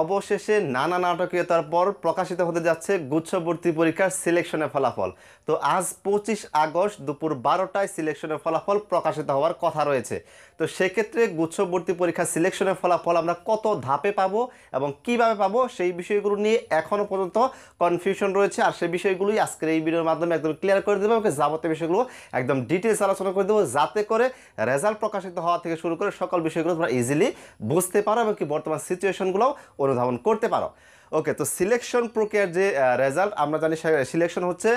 অবশেষে নানা নাটকীয়তার পর প্রকাশিত হতে যাচ্ছে গুচ্ছবর্তী পরীক্ষার সিলেকশনের ফলাফল তো আজ পঁচিশ আগস্ট দুপুর বারোটায় সিলেকশনের ফলাফল প্রকাশিত হওয়ার কথা রয়েছে তো সেক্ষেত্রে গুচ্ছবর্তী পরীক্ষার সিলেকশনের ফলাফল আমরা কত ধাপে পাবো এবং কিভাবে পাবো সেই বিষয়গুলো নিয়ে এখনও পর্যন্ত কনফিউশন রয়েছে আর সেই বিষয়গুলোই আজকের এই ভিডিওর মাধ্যমে একদম ক্লিয়ার করে দেবো এবং যাবতীয় বিষয়গুলো একদম ডিটেলস আলোচনা করে দেবো যাতে করে রেজাল্ট প্রকাশিত হওয়া থেকে শুরু করে সকল বিষয়গুলো তোমরা ইজিলি বুঝতে পারো এবং কি বর্তমান সিচুয়েশনগুলো অনুধাবন করতে পারো ওকে তো সিলেকশন প্রক্রিয়ার যে রেজাল্ট আমরা জানি সিলেকশন হচ্ছে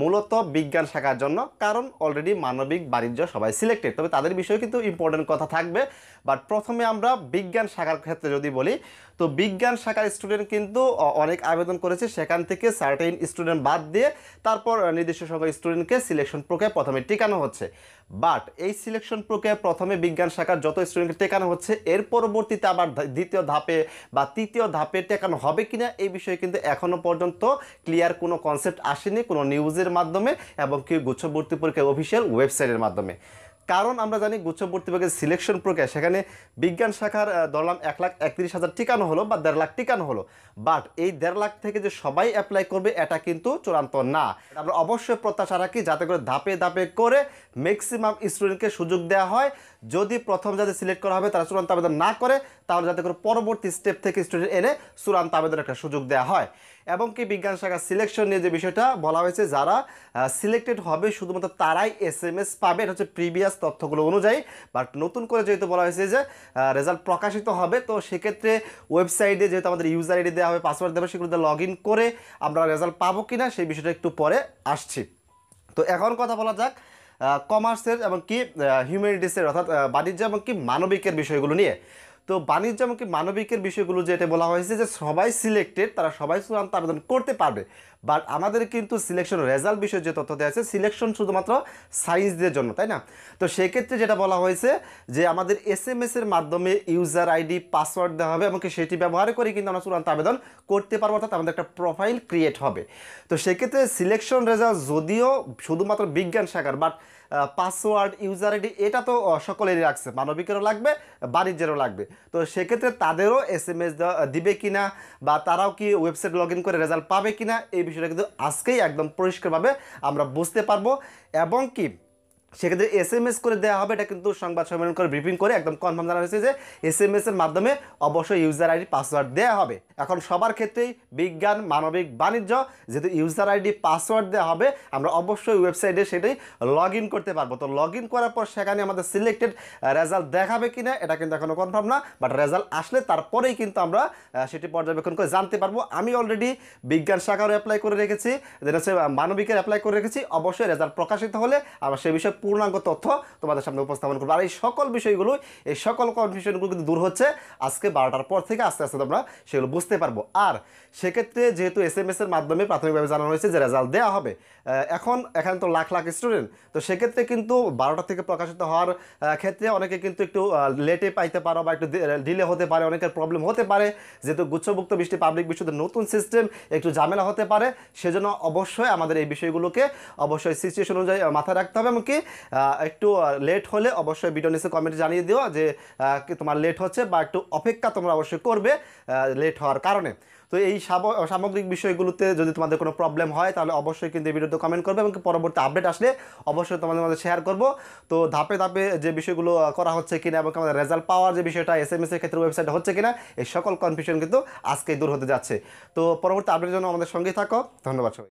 মূলত বিজ্ঞান শাখার জন্য কারণ অলরেডি মানবিক বাণিজ্য সবাই সিলেক্টেড তবে তাদের বিষয়ে কিন্তু ইম্পর্টেন্ট কথা থাকবে বাট প্রথমে আমরা বিজ্ঞান শাখার ক্ষেত্রে যদি বলি তো বিজ্ঞান শাখার স্টুডেন্ট কিন্তু অনেক আবেদন করেছে সেখান থেকে সার্টেন স্টুডেন্ট বাদ দিয়ে তারপর নির্দিষ্ট সংখ্যক স্টুডেন্টকে সিলেকশন প্রক্রিয়া প্রথমে টিকানো হচ্ছে বাট এই সিলেকশন প্রক্রিয়া প্রথমে বিজ্ঞান শাখার যত স্টুডেন্টকে টেকানো হচ্ছে এর পরবর্তীতে আবার দ্বিতীয় ধাপে বা তৃতীয় ধাপে টেকানো হবে কি কিনা এই বিষয়ে কিন্তু এখনও পর্যন্ত ক্লিয়ার কোনো কনসেপ্ট আসেনি কোনো নিউজের মাধ্যমে এবং কি গুচ্ছভর্তি পরীক্ষার অফিসিয়াল ওয়েবসাইটের মাধ্যমে কারণ আমরা জানি গুচ্ছ ভর্তি সিলেকশন প্রক্রিয়া সেখানে বিজ্ঞান শাখার ধরলাম এক লাখ একত্রিশ হাজার টিকানো হলো বা দেড় লাখ টিকানো হলো বাট এই দেড় লাখ থেকে যে সবাই অ্যাপ্লাই করবে এটা কিন্তু চূড়ান্ত না আমরা অবশ্যই প্রত্যাশা রাখি যাতে করে ধাপে ধাপে করে ম্যাক্সিমাম স্টুডেন্টকে সুযোগ দেওয়া হয় যদি প্রথম যাদের সিলেক্ট করা হবে তারা চূড়ান্ত আবেদন না করে তাহলে যাতে করে পরবর্তী স্টেপ থেকে স্টুডেন্ট এনে চূড়ান্ত আবেদনের একটা সুযোগ দেওয়া হয় এবং কি বিজ্ঞান শাখা সিলেকশন নিয়ে যে বিষয়টা বলা হয়েছে যারা সিলেক্টেড হবে শুধুমাত্র তারাই এস এম এস পাবে এটা হচ্ছে প্রিভিয়াস তথ্যগুলো অনুযায়ী বাট নতুন করে যেহেতু বলা হয়েছে যে রেজাল্ট প্রকাশিত হবে তো সেক্ষেত্রে ওয়েবসাইটে যেহেতু আমাদের ইউজার আইডি দেওয়া হবে পাসওয়ার্ড হবে সেগুলোতে লগ ইন করে আমরা রেজাল্ট পাবো কি না সেই বিষয়টা একটু পরে আসছি তো এখন কথা বলা যাক কমার্সের এবং কি হিউম্যানিটিসের অর্থাৎ বাণিজ্য এবং কি মানবিকের বিষয়গুলো নিয়ে তো বাণিজ্য এমনকি মানবিকের বিষয়গুলো যেটা বলা হয়েছে যে সবাই সিলেক্টেড তারা সবাই চূড়ান্ত আবেদন করতে পারবে বাট আমাদের কিন্তু সিলেকশন রেজাল্ট বিষয়ে যে তথ্য দেওয়া আছে সিলেকশন শুধুমাত্র সায়েন্সদের জন্য তাই না তো সেক্ষেত্রে যেটা বলা হয়েছে যে আমাদের এস এম এর মাধ্যমে ইউজার আইডি পাসওয়ার্ড দেওয়া হবে এবং সেটি ব্যবহার করে কিন্তু আমরা চূড়ান্ত আবেদন করতে পারবো অর্থাৎ আমাদের একটা প্রোফাইল ক্রিয়েট হবে তো সেক্ষেত্রে সিলেকশন রেজাল্ট যদিও শুধুমাত্র বিজ্ঞান শাখার বাট পাসওয়ার্ড ইউজার আইডি এটা তো সকলেরই লাগছে মানবিকেরও লাগবে বাণিজ্যেরও লাগবে তো সেক্ষেত্রে তাদেরও এস এম এস দিবে কি না বা তারাও কি ওয়েবসাইট লগ ইন করে রেজাল্ট পাবে কি না এই বিষয়টা কিন্তু আজকেই একদম পরিষ্কারভাবে আমরা বুঝতে পারবো এবং কি সেক্ষেত্রে এস এম এস করে দেওয়া হবে এটা কিন্তু সংবাদ সম্মেলন করে ব্রিফিং করে একদম কনফার্ম জানা হয়েছে যে এস এম এস এর মাধ্যমে অবশ্যই ইউজার আইডি পাসওয়ার্ড দেওয়া হবে এখন সবার ক্ষেত্রেই বিজ্ঞান মানবিক বাণিজ্য যেহেতু ইউজার আইডি পাসওয়ার্ড দেওয়া হবে আমরা অবশ্যই ওয়েবসাইটে সেটাই লগ ইন করতে পারবো তো লগ ইন করার পর সেখানে আমাদের সিলেক্টেড রেজাল্ট দেখাবে কিনা এটা কিন্তু এখনও কনফার্ম না বাট রেজাল্ট আসলে তারপরেই কিন্তু আমরা সেটি পর্যবেক্ষণ করে জানতে পারবো আমি অলরেডি বিজ্ঞান শাখারও অ্যাপ্লাই করে রেখেছি যেটা হচ্ছে মানবিকের অ্যাপ্লাই করে রেখেছি অবশ্যই রেজাল্ট প্রকাশিত হলে আমরা সে বিষয়ে পূর্ণাঙ্গ তথ্য তোমাদের সামনে উপস্থাপন করবো আর এই সকল বিষয়গুলো এই সকল কনফিউশনগুলো কিন্তু দূর হচ্ছে আজকে বারোটার পর থেকে আস্তে আস্তে তোমরা সেগুলো বুঝতে পারবো আর সেক্ষেত্রে যেহেতু এস এম এসের মাধ্যমে প্রাথমিকভাবে জানানো হয়েছে যে রেজাল্ট দেওয়া হবে এখন এখানে তো লাখ লাখ স্টুডেন্ট তো সেক্ষেত্রে কিন্তু বারোটা থেকে প্রকাশিত হওয়ার ক্ষেত্রে অনেকে কিন্তু একটু লেটে পাইতে পারো বা একটু ডিলে হতে পারে অনেকের প্রবলেম হতে পারে যেহেতু গুচ্ছভুক্ত বৃষ্টি পাবলিক বিশ্বদের নতুন সিস্টেম একটু ঝামেলা হতে পারে সেজন্য অবশ্যই আমাদের এই বিষয়গুলোকে অবশ্যই সিচুয়েশন অনুযায়ী মাথায় রাখতে হবে এমনকি একটু লেট হলে অবশ্যই ভিডিও নিচে কমেন্টে জানিয়ে দিও যে তোমার লেট হচ্ছে বা একটু অপেক্ষা তোমরা অবশ্যই করবে লেট হওয়ার কারণে তো এই সামগ্রিক বিষয়গুলোতে যদি তোমাদের কোনো প্রবলেম হয় তাহলে অবশ্যই কিন্তু এই ভিডিওতে কমেন্ট করবে এবং পরবর্তী আপডেট আসলে অবশ্যই তোমাদের মধ্যে শেয়ার করব তো ধাপে ধাপে যে বিষয়গুলো করা হচ্ছে কিনা এবং আমাদের রেজাল্ট পাওয়ার যে বিষয়টা এস এম এসের ক্ষেত্রে ওয়েবসাইট হচ্ছে কিনা এই সকল কনফিউশন কিন্তু আজকেই দূর হতে যাচ্ছে তো পরবর্তী আপডেটের জন্য আমাদের সঙ্গে থাকো ধন্যবাদ সবাই